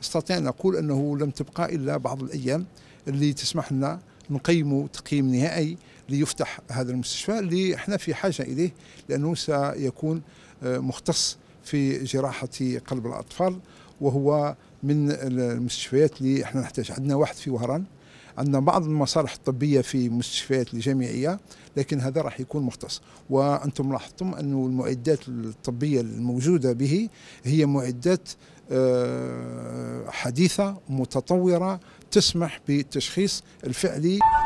استطيع ان اقول انه لم تبقى الا بعض الايام اللي تسمح لنا نقيم تقييم نهائي ليفتح هذا المستشفى اللي احنا في حاجه اليه لانه سيكون آه، مختص في جراحه قلب الاطفال وهو من المستشفيات اللي احنا نحتاج عندنا واحد في وهران عندنا بعض المصالح الطبيه في مستشفيات الجامعيه لكن هذا راح يكون مختص وانتم لاحظتم انه المعدات الطبيه الموجوده به هي معدات آه، حديثه متطوره تسمح بالتشخيص الفعلي